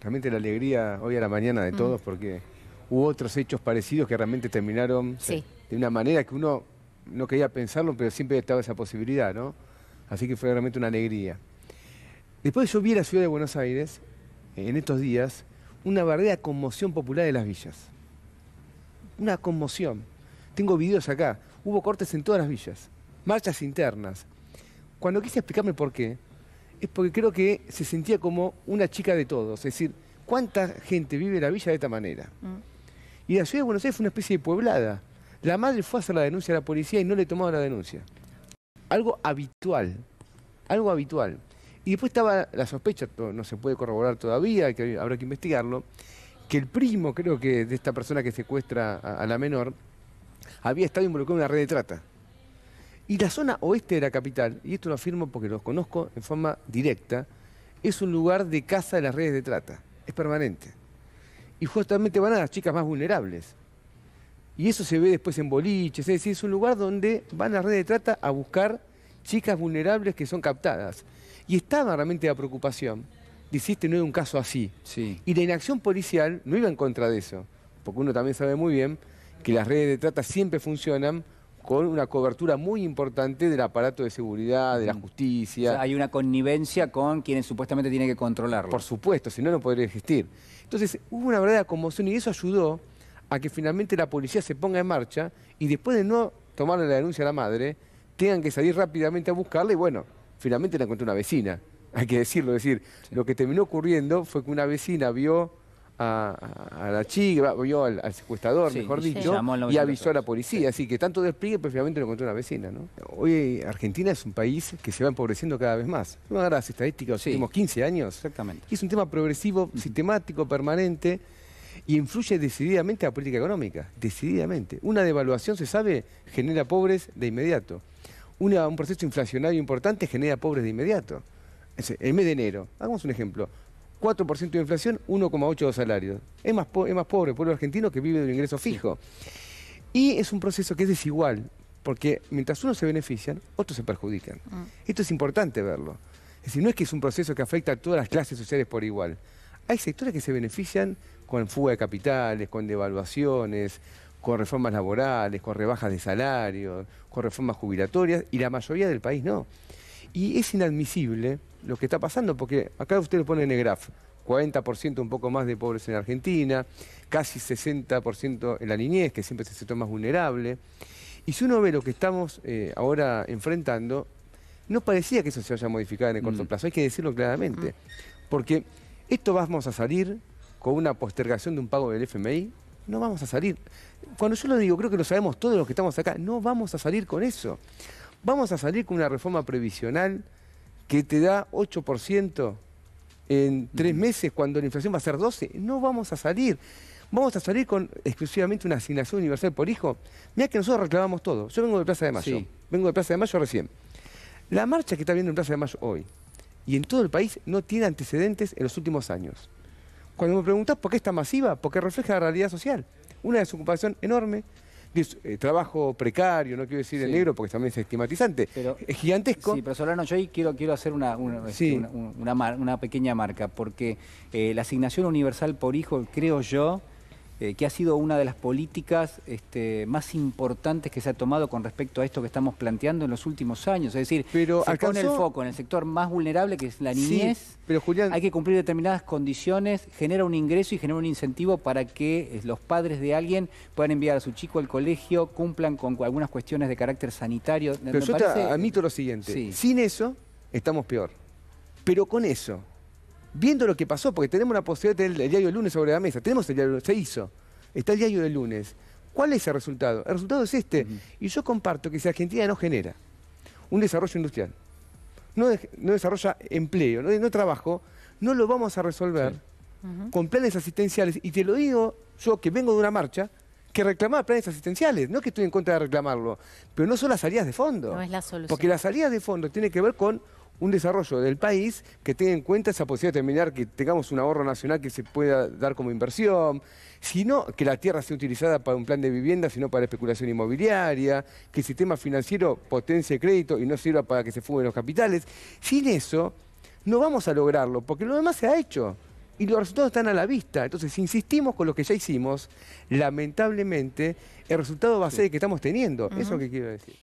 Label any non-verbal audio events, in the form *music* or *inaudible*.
realmente la alegría hoy a la mañana de mm. todos porque hubo otros hechos parecidos que realmente terminaron de una manera que uno no quería pensarlo, pero siempre estaba esa posibilidad, ¿no? Así que fue realmente una alegría. Después yo vi a la ciudad de Buenos Aires, en estos días, una verdadera conmoción popular de las villas. Una conmoción. Tengo videos acá. Hubo cortes en todas las villas, marchas internas. Cuando quise explicarme por qué, es porque creo que se sentía como una chica de todos. Es decir, ¿cuánta gente vive la villa de esta manera? Mm. Y la ciudad de Buenos Aires fue una especie de pueblada. La madre fue a hacer la denuncia a la policía y no le tomaron la denuncia. Algo habitual, algo habitual. Y después estaba la sospecha, no se puede corroborar todavía, que habrá que investigarlo, que el primo, creo que, de esta persona que secuestra a la menor, había estado involucrado en una red de trata. Y la zona oeste de la capital, y esto lo afirmo porque los conozco en forma directa, es un lugar de caza de las redes de trata. Es permanente. Y justamente van a las chicas más vulnerables. Y eso se ve después en boliches, es decir, es un lugar donde van las redes de trata a buscar chicas vulnerables que son captadas. Y estaba realmente la preocupación dijiste no era un caso así. Sí. Y la inacción policial no iba en contra de eso, porque uno también sabe muy bien que las redes de trata siempre funcionan con una cobertura muy importante del aparato de seguridad, de la justicia. O sea, hay una connivencia con quienes supuestamente tienen que controlarlo. Por supuesto, si no, no podría existir. Entonces, hubo una verdadera conmoción y eso ayudó a que finalmente la policía se ponga en marcha y después de no tomarle la denuncia a la madre, tengan que salir rápidamente a buscarla y bueno, finalmente la encontró una vecina. *laughs* Hay que decirlo, es decir, lo que terminó ocurriendo fue que una vecina vio a, la chica, vio al, al secuestrador, mejor dicho, y avisó a la policía. Así que tanto despliegue, pues, finalmente lo encontró una vecina. ¿no? Hoy Argentina es un país que se va empobreciendo cada vez más. una de las estadísticas 15 años. Exactamente. Y es un tema progresivo, mm. sistemático, permanente, y influye decididamente a la política económica. Decididamente. Una devaluación, se sabe, genera pobres de inmediato. Una, un proceso inflacionario importante genera pobres de inmediato. El mes de enero, hagamos un ejemplo, 4% de inflación, 1,8% de salario. Es más, pobre el pueblo argentino que vive de un ingreso fijo. Y es un proceso que es desigual, porque mientras unos se benefician, otros se perjudican. Mm. Esto es importante verlo. Es decir, no es que es un proceso que afecta a todas las clases sociales por igual. Hay sectores que se benefician con fuga de capitales, con devaluaciones, con reformas laborales, con rebajas de salarios, con reformas jubilatorias, y la mayoría del país no. Y es inadmisible lo que está pasando, porque acá ustedes lo pone en el graf, 40% un poco más de pobres en Argentina, casi 60% en la niñez, que siempre se el más vulnerable. Y si uno ve lo que estamos eh, ahora enfrentando, no parecía que eso se haya modificado en el corto mm. plazo, hay que decirlo claramente. Porque esto vamos a salir con una postergación de un pago del FMI, no vamos a salir. Cuando yo lo digo, creo que lo sabemos todos los que estamos acá, no vamos a salir con eso. Vamos a salir con una reforma previsional que te da 8% en tres meses cuando la inflación va a ser 12, no vamos a salir. Vamos a salir con exclusivamente una asignación universal por hijo. Mira que nosotros reclamamos todo. Yo vengo de Plaza de Mayo. Vengo de Plaza de Mayo recién. La marcha que está viendo en Plaza de Mayo hoy y en todo el país no tiene antecedentes en los últimos años. Cuando me preguntás por qué está masiva, porque refleja la realidad social. Una desocupación enorme, eh, trabajo precario, no quiero decir el negro porque también es estigmatizante, es gigantesco. Sí, pero Solano, yo ahí quiero, quiero hacer una, una, este, una, pequeña marca, porque eh, la asignación universal por hijo, creo yo, eh, que ha sido una de las políticas este, más importantes que se ha tomado con respecto a esto que estamos planteando en los últimos años. Es decir, pero se el foco en el sector más vulnerable, que es la niñez. pero Julián... Hay que cumplir determinadas condiciones, genera un ingreso y genera un incentivo para que eh, los padres de alguien puedan enviar a su chico al colegio, cumplan con algunas cuestiones de carácter sanitario. Pero yo admito lo siguiente, sin eso estamos peor. Pero con eso, viendo lo que pasó, porque tenemos la posibilidad de tener el diario del lunes sobre la mesa. Tenemos el diario, se hizo. Está el diario del lunes. ¿Cuál es el resultado? El resultado es este. Y yo comparto que si Argentina no genera un desarrollo industrial, no, no desarrolla empleo, no, no, trabajo, no lo vamos a resolver con planes asistenciales. Y te lo digo yo que vengo de una marcha que reclamaba planes asistenciales. No que estoy en contra de reclamarlo, pero no son las salidas de fondo. No es la solución. Porque las salidas de fondo tiene que ver con un desarrollo del país que tenga en cuenta esa posibilidad de terminar, que tengamos un ahorro nacional que se pueda dar como inversión, sino que la tierra sea utilizada para un plan de vivienda, sino para especulación inmobiliaria, que el sistema financiero potencie crédito y no sirva para que se fumen los capitales. Sin eso, no vamos a lograrlo, porque lo demás se ha hecho y los resultados están a la vista. Entonces, si insistimos con lo que ya hicimos, lamentablemente, el resultado va a ser el que estamos teniendo. Eso es lo que quiero decir.